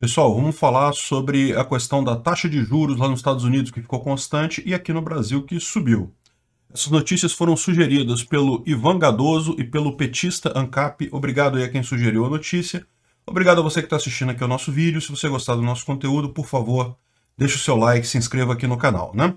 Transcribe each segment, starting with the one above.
Pessoal, vamos falar sobre a questão da taxa de juros lá nos Estados Unidos, que ficou constante, e aqui no Brasil, que subiu. Essas notícias foram sugeridas pelo Ivan Gadoso e pelo petista ANCAP. Obrigado aí a quem sugeriu a notícia. Obrigado a você que está assistindo aqui ao nosso vídeo. Se você gostar do nosso conteúdo, por favor, deixe o seu like, se inscreva aqui no canal, né?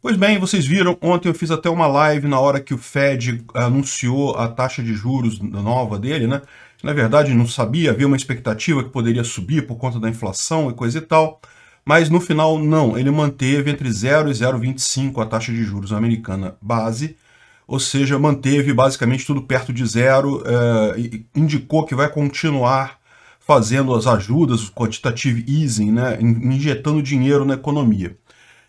Pois bem, vocês viram, ontem eu fiz até uma live na hora que o Fed eh, anunciou a taxa de juros nova dele, né? na verdade não sabia, havia uma expectativa que poderia subir por conta da inflação e coisa e tal, mas no final não, ele manteve entre 0 e 0,25 a taxa de juros americana base, ou seja, manteve basicamente tudo perto de zero, eh, indicou que vai continuar fazendo as ajudas, o quantitative easing, né, injetando dinheiro na economia.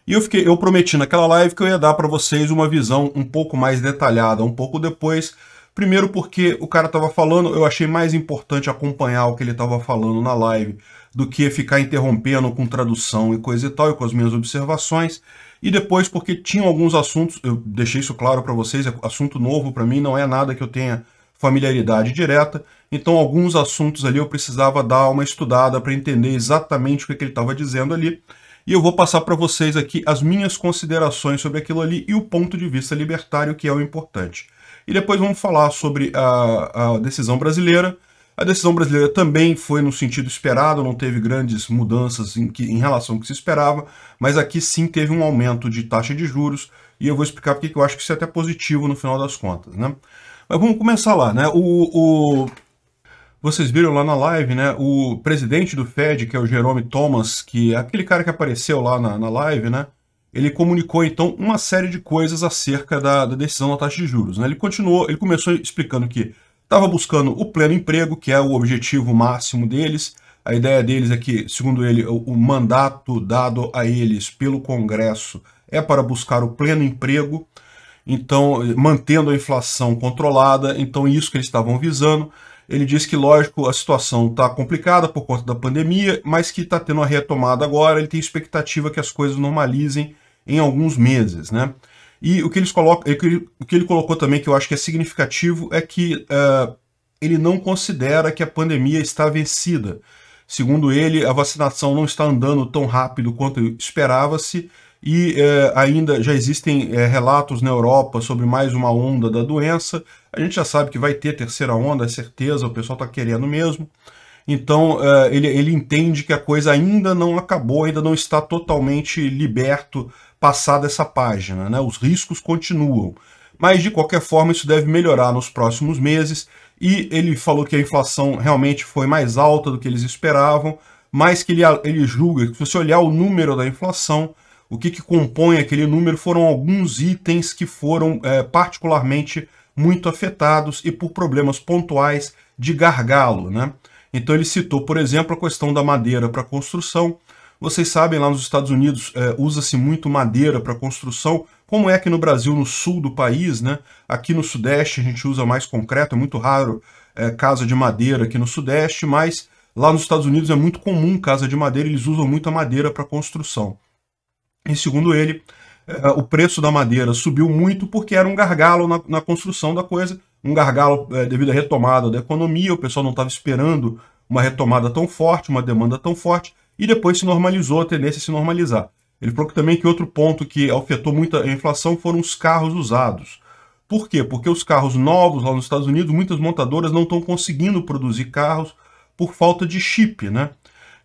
E eu, fiquei, eu prometi naquela live que eu ia dar para vocês uma visão um pouco mais detalhada, um pouco depois, Primeiro porque o cara estava falando, eu achei mais importante acompanhar o que ele estava falando na live do que ficar interrompendo com tradução e coisa e tal, e com as minhas observações. E depois porque tinha alguns assuntos, eu deixei isso claro para vocês, é assunto novo para mim, não é nada que eu tenha familiaridade direta, então alguns assuntos ali eu precisava dar uma estudada para entender exatamente o que, é que ele estava dizendo ali. E eu vou passar para vocês aqui as minhas considerações sobre aquilo ali e o ponto de vista libertário, que é o importante. E depois vamos falar sobre a, a decisão brasileira. A decisão brasileira também foi no sentido esperado, não teve grandes mudanças em, que, em relação ao que se esperava, mas aqui sim teve um aumento de taxa de juros, e eu vou explicar porque eu acho que isso é até positivo no final das contas. Né? Mas vamos começar lá, né? O, o, Vocês viram lá na live, né? O presidente do Fed, que é o Jerome Thomas, que é aquele cara que apareceu lá na, na live, né? ele comunicou então uma série de coisas acerca da, da decisão da taxa de juros. Né? Ele continuou, ele começou explicando que estava buscando o pleno emprego, que é o objetivo máximo deles. A ideia deles é que, segundo ele, o, o mandato dado a eles pelo Congresso é para buscar o pleno emprego, então mantendo a inflação controlada. Então isso que eles estavam visando. Ele diz que, lógico, a situação está complicada por conta da pandemia, mas que está tendo a retomada agora, ele tem expectativa que as coisas normalizem em alguns meses, né? E o que, eles colocam, o que ele colocou também, que eu acho que é significativo, é que uh, ele não considera que a pandemia está vencida. Segundo ele, a vacinação não está andando tão rápido quanto esperava-se, e é, ainda já existem é, relatos na Europa sobre mais uma onda da doença. A gente já sabe que vai ter terceira onda, é certeza, o pessoal está querendo mesmo. Então é, ele, ele entende que a coisa ainda não acabou, ainda não está totalmente liberto passada essa página. Né? Os riscos continuam. Mas de qualquer forma, isso deve melhorar nos próximos meses. E ele falou que a inflação realmente foi mais alta do que eles esperavam, mas que ele, ele julga que, se você olhar o número da inflação, o que, que compõe aquele número foram alguns itens que foram é, particularmente muito afetados e por problemas pontuais de gargalo. Né? Então ele citou, por exemplo, a questão da madeira para construção. Vocês sabem, lá nos Estados Unidos é, usa-se muito madeira para construção, como é que no Brasil, no sul do país, né? aqui no sudeste a gente usa mais concreto, é muito raro é, casa de madeira aqui no sudeste, mas lá nos Estados Unidos é muito comum casa de madeira, eles usam muita madeira para construção. E segundo ele, eh, o preço da madeira subiu muito porque era um gargalo na, na construção da coisa, um gargalo é, devido à retomada da economia, o pessoal não estava esperando uma retomada tão forte, uma demanda tão forte, e depois se normalizou, a tendência a é se normalizar. Ele falou que também que outro ponto que afetou muito a inflação foram os carros usados. Por quê? Porque os carros novos lá nos Estados Unidos, muitas montadoras não estão conseguindo produzir carros por falta de chip, né?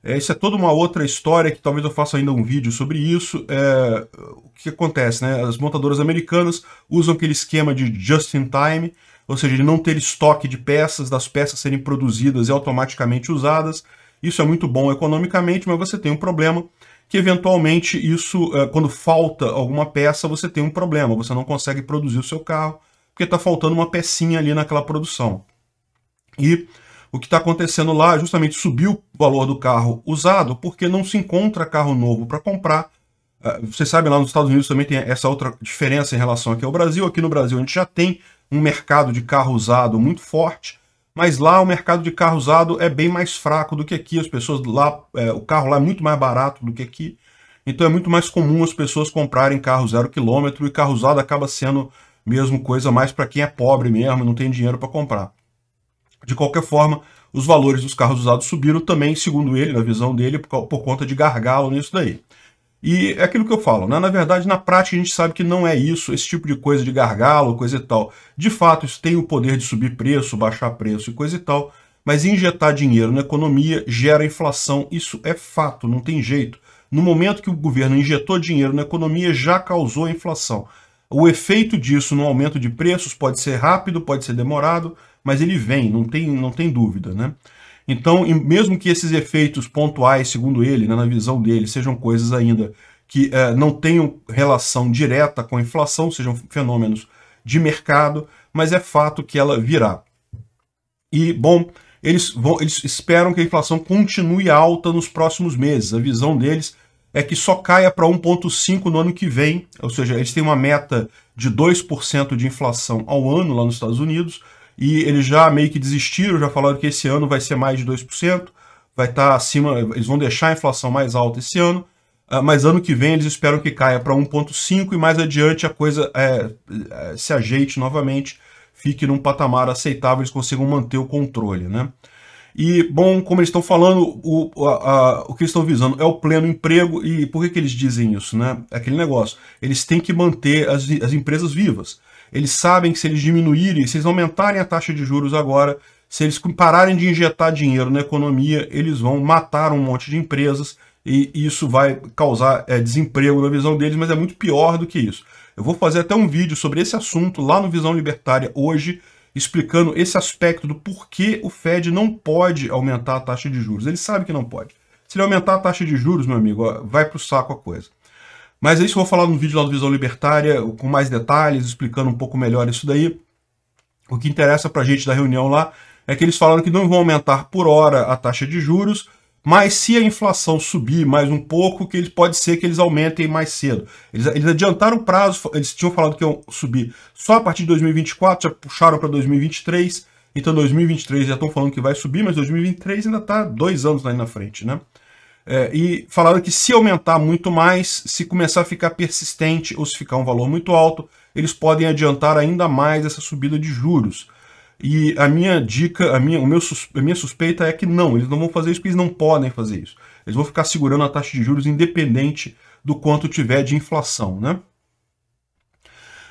É, isso é toda uma outra história que talvez eu faça ainda um vídeo sobre isso. É, o que acontece, né? As montadoras americanas usam aquele esquema de just in time, ou seja, de não ter estoque de peças, das peças serem produzidas e automaticamente usadas. Isso é muito bom economicamente, mas você tem um problema que eventualmente isso, é, quando falta alguma peça, você tem um problema, você não consegue produzir o seu carro, porque está faltando uma pecinha ali naquela produção. E o que está acontecendo lá é justamente subiu o valor do carro usado porque não se encontra carro novo para comprar. Ah, você sabe lá nos Estados Unidos também tem essa outra diferença em relação aqui ao Brasil. Aqui no Brasil a gente já tem um mercado de carro usado muito forte, mas lá o mercado de carro usado é bem mais fraco do que aqui. As pessoas lá, é, o carro lá é muito mais barato do que aqui. Então é muito mais comum as pessoas comprarem carro zero quilômetro e carro usado acaba sendo mesmo coisa mais para quem é pobre mesmo, não tem dinheiro para comprar. De qualquer forma, os valores dos carros usados subiram também, segundo ele, na visão dele, por, por conta de gargalo nisso daí. E é aquilo que eu falo, né? na verdade, na prática a gente sabe que não é isso, esse tipo de coisa de gargalo, coisa e tal. De fato, isso tem o poder de subir preço, baixar preço e coisa e tal, mas injetar dinheiro na economia gera inflação, isso é fato, não tem jeito. No momento que o governo injetou dinheiro na economia, já causou inflação. O efeito disso no aumento de preços pode ser rápido, pode ser demorado, mas ele vem, não tem, não tem dúvida, né? Então, mesmo que esses efeitos pontuais, segundo ele, né, na visão dele, sejam coisas ainda que é, não tenham relação direta com a inflação, sejam fenômenos de mercado, mas é fato que ela virá. E, bom, eles, vão, eles esperam que a inflação continue alta nos próximos meses. A visão deles é que só caia para 1,5% no ano que vem, ou seja, eles têm uma meta de 2% de inflação ao ano lá nos Estados Unidos, e eles já meio que desistiram, já falaram que esse ano vai ser mais de 2%, vai estar tá acima, eles vão deixar a inflação mais alta esse ano, ah, mas ano que vem eles esperam que caia para 1,5% e mais adiante a coisa é, é, se ajeite novamente, fique num patamar aceitável, eles consigam manter o controle, né? E, bom, como eles estão falando, o, a, a, o que eles estão visando é o pleno emprego. E por que, que eles dizem isso? Né? É aquele negócio. Eles têm que manter as, as empresas vivas. Eles sabem que se eles diminuírem, se eles aumentarem a taxa de juros agora, se eles pararem de injetar dinheiro na economia, eles vão matar um monte de empresas e isso vai causar é, desemprego na visão deles, mas é muito pior do que isso. Eu vou fazer até um vídeo sobre esse assunto lá no Visão Libertária hoje, explicando esse aspecto do porquê o Fed não pode aumentar a taxa de juros. Ele sabe que não pode. Se ele aumentar a taxa de juros, meu amigo, vai para o saco a coisa. Mas é isso que eu vou falar no vídeo lá do Visão Libertária, com mais detalhes, explicando um pouco melhor isso daí. O que interessa para a gente da reunião lá é que eles falaram que não vão aumentar por hora a taxa de juros, mas se a inflação subir mais um pouco, que eles, pode ser que eles aumentem mais cedo. Eles, eles adiantaram o prazo, eles tinham falado que iam subir só a partir de 2024, já puxaram para 2023, então 2023 já estão falando que vai subir, mas 2023 ainda está dois anos aí na frente, né? É, e falaram que se aumentar muito mais, se começar a ficar persistente ou se ficar um valor muito alto, eles podem adiantar ainda mais essa subida de juros. E a minha dica, a minha, o meu, a minha suspeita é que não, eles não vão fazer isso porque eles não podem fazer isso. Eles vão ficar segurando a taxa de juros independente do quanto tiver de inflação. Né?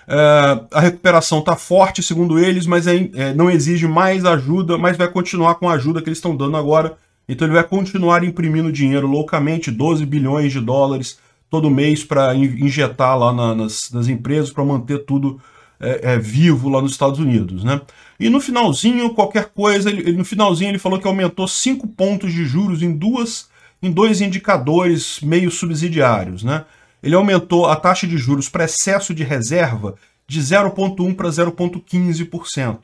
É, a recuperação está forte, segundo eles, mas é, é, não exige mais ajuda, mas vai continuar com a ajuda que eles estão dando agora então ele vai continuar imprimindo dinheiro loucamente, 12 bilhões de dólares todo mês para injetar lá na, nas, nas, empresas para manter tudo é, é, vivo lá nos Estados Unidos, né? E no finalzinho, qualquer coisa, ele, no finalzinho ele falou que aumentou 5 pontos de juros em duas em dois indicadores meio subsidiários, né? Ele aumentou a taxa de juros para excesso de reserva de 0.1 para 0.15%.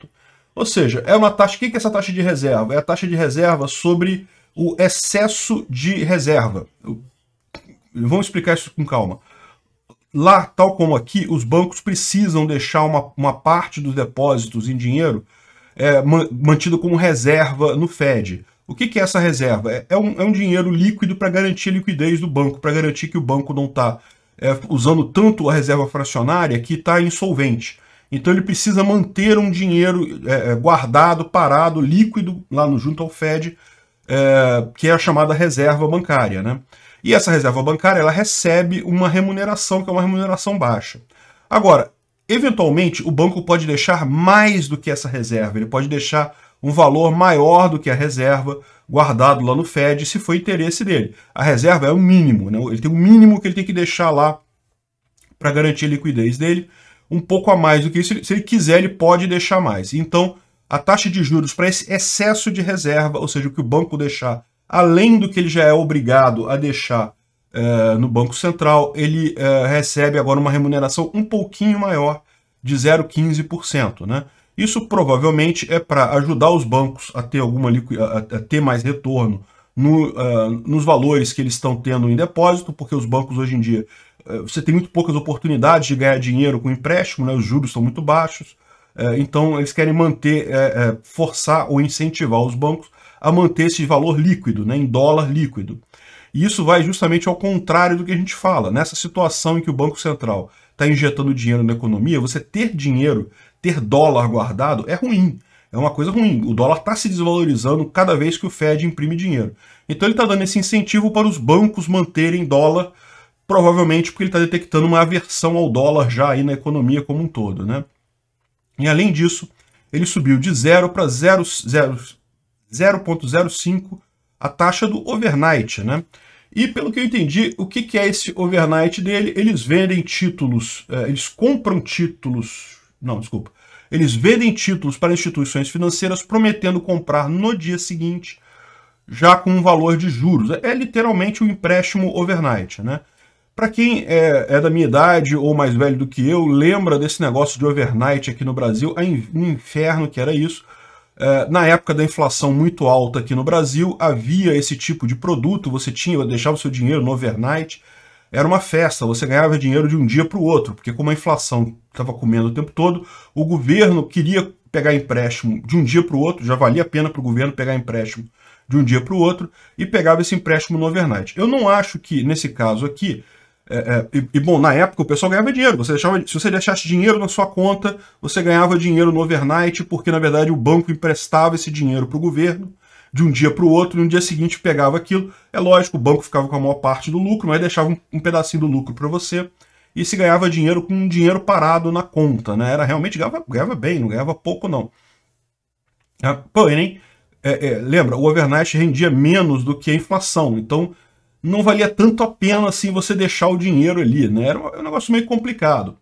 Ou seja, é uma taxa. O que é essa taxa de reserva? É a taxa de reserva sobre o excesso de reserva. Vamos explicar isso com calma. Lá, tal como aqui, os bancos precisam deixar uma, uma parte dos depósitos em dinheiro é, mantido como reserva no Fed. O que, que, é essa reserva? É, é, um, é um, dinheiro líquido para garantir a liquidez do banco, para garantir que o banco não está é, usando tanto a reserva fracionária que está insolvente. Então ele precisa manter um dinheiro é, é, guardado, parado, líquido lá no junto ao Fed, é, que é a chamada reserva bancária, né? E essa reserva bancária ela recebe uma remuneração que é uma remuneração baixa. Agora, eventualmente o banco pode deixar mais do que essa reserva. Ele pode deixar um valor maior do que a reserva guardado lá no Fed, se for interesse dele. A reserva é o mínimo, né? Ele tem o mínimo que ele tem que deixar lá para garantir a liquidez dele um pouco a mais do que isso. Se ele quiser, ele pode deixar mais. Então, a taxa de juros para esse excesso de reserva, ou seja, o que o banco deixar, além do que ele já é obrigado a deixar é, no Banco Central, ele é, recebe agora uma remuneração um pouquinho maior, de 0,15%. Né? Isso provavelmente é para ajudar os bancos a ter, alguma, a, ter mais retorno no, uh, nos valores que eles estão tendo em depósito, porque os bancos hoje em dia é, você tem muito poucas oportunidades de ganhar dinheiro com empréstimo, né? os juros são muito baixos, é, então eles querem manter, é, forçar ou incentivar os bancos a manter esse valor líquido, né? em dólar líquido. E isso vai justamente ao contrário do que a gente fala. Nessa situação em que o Banco Central está injetando dinheiro na economia, você ter dinheiro, ter dólar guardado, é ruim. É uma coisa ruim. O dólar está se desvalorizando cada vez que o Fed imprime dinheiro. Então ele está dando esse incentivo para os bancos manterem dólar provavelmente porque ele está detectando uma aversão ao dólar já aí na economia como um todo, né? E além disso, ele subiu de 0 para 0,05 a taxa do overnight, né? E pelo que eu entendi, o que, que é esse overnight dele? Eles vendem títulos, é, eles compram títulos, não, desculpa, eles vendem títulos para instituições financeiras prometendo comprar no dia seguinte já com um valor de juros. É, é literalmente um empréstimo overnight, né? Para quem é, é, da minha idade ou mais velho do que eu, lembra desse negócio de overnight aqui no Brasil, o é um inferno que era isso. É, na época da inflação muito alta aqui no Brasil, havia esse tipo de produto, você tinha, deixava o seu dinheiro no overnight, era uma festa, você ganhava dinheiro de um dia para o outro, porque como a inflação estava comendo o tempo todo, o governo queria pegar empréstimo de um dia para o outro, já valia a pena para o governo pegar empréstimo de um dia para o outro, e pegava esse empréstimo no overnight. Eu não acho que, nesse caso aqui, é, é, e, e, bom, na época o pessoal ganhava dinheiro. Você deixava, se você deixasse dinheiro na sua conta, você ganhava dinheiro no overnight, porque na verdade o banco emprestava esse dinheiro para o governo de um dia para o outro, e no dia seguinte pegava aquilo. É lógico, o banco ficava com a maior parte do lucro, mas deixava um, um pedacinho do lucro para você. E se ganhava dinheiro com dinheiro parado na conta, né? Era realmente ganhava, ganhava bem, não ganhava pouco, não. Ah, porém, é, é, lembra, o overnight rendia menos do que a inflação. Então, não valia tanto a pena assim você deixar o dinheiro ali, né? Era é um, negócio meio complicado.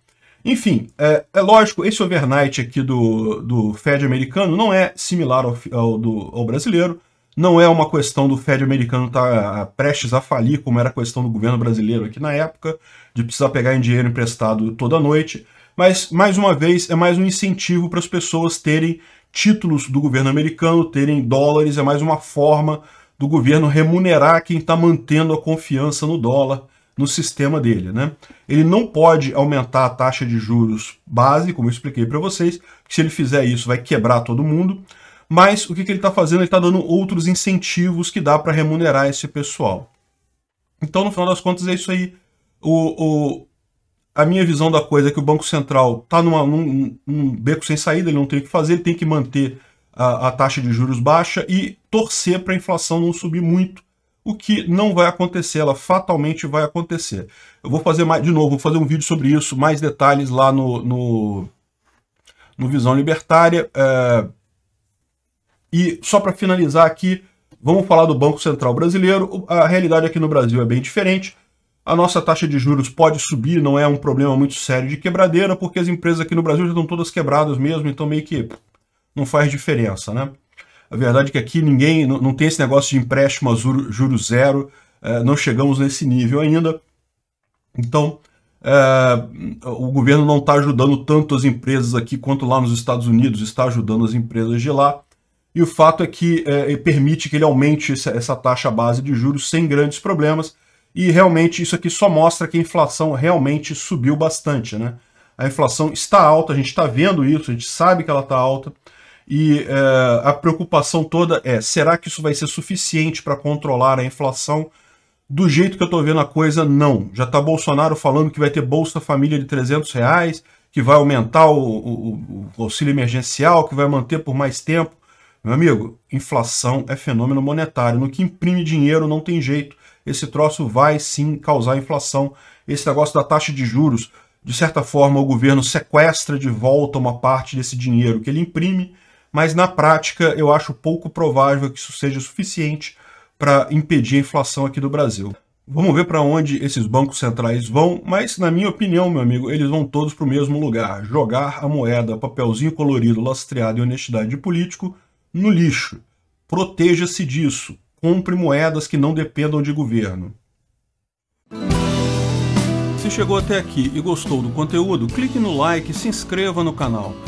Enfim, é, é lógico, esse overnight aqui do, do Fed americano não é similar ao, ao, do, ao brasileiro, não é uma questão do Fed americano estar tá ah, prestes a falir, como era a questão do governo brasileiro aqui na época, de precisar pegar em dinheiro emprestado toda noite. Mas, mais uma vez, é mais um incentivo para as pessoas terem títulos do governo americano, terem dólares, é mais uma forma do governo remunerar quem está mantendo a confiança no dólar, no sistema dele. Né? Ele não pode aumentar a taxa de juros base, como eu expliquei para vocês, que se ele fizer isso vai quebrar todo mundo, mas o que, que ele está fazendo? Ele está dando outros incentivos que dá para remunerar esse pessoal. Então, no final das contas, é isso aí. O, o a minha visão da coisa é que o Banco Central está num, num beco sem saída, ele não tem o que fazer, ele tem que manter a, a taxa de juros baixa e torcer para a inflação não subir muito, o que não vai acontecer, ela fatalmente vai acontecer. Eu vou fazer mais, de novo, vou fazer um vídeo sobre isso, mais detalhes lá no, no, no Visão Libertária. É... E só para finalizar aqui, vamos falar do Banco Central Brasileiro. A realidade aqui no Brasil é bem diferente. A nossa taxa de juros pode subir, não é um problema muito sério de quebradeira, porque as empresas aqui no Brasil já estão todas quebradas mesmo, então meio que não faz diferença, né? A verdade é que aqui ninguém não, não tem esse negócio de empréstimo a juro, juro zero, é, não chegamos nesse nível ainda. Então, é, o governo não está ajudando tanto as empresas aqui quanto lá nos Estados Unidos está ajudando as empresas de lá. E o fato é que é, permite que ele aumente essa, essa taxa base de juros sem grandes problemas. E realmente isso aqui só mostra que a inflação realmente subiu bastante, né? A inflação está alta, a gente está vendo isso, a gente sabe que ela está alta. E é, a preocupação toda é: será que isso vai ser suficiente para controlar a inflação? Do jeito que eu estou vendo a coisa, não. Já está Bolsonaro falando que vai ter Bolsa Família de 300 reais, que vai aumentar o, o, o auxílio emergencial, que vai manter por mais tempo. Meu amigo, inflação é fenômeno monetário. No que imprime dinheiro não tem jeito. Esse troço vai sim causar inflação. Esse negócio da taxa de juros, de certa forma, o governo sequestra de volta uma parte desse dinheiro que ele imprime mas na prática eu acho pouco provável que isso seja suficiente para impedir a inflação aqui do Brasil. Vamos ver para onde esses bancos centrais vão, mas na minha opinião, meu amigo, eles vão todos para o mesmo lugar: jogar a moeda, papelzinho colorido, lastreado e honestidade de político no lixo. Proteja-se disso. Compre moedas que não dependam de governo. Se chegou até aqui e gostou do conteúdo, clique no like e se inscreva no canal.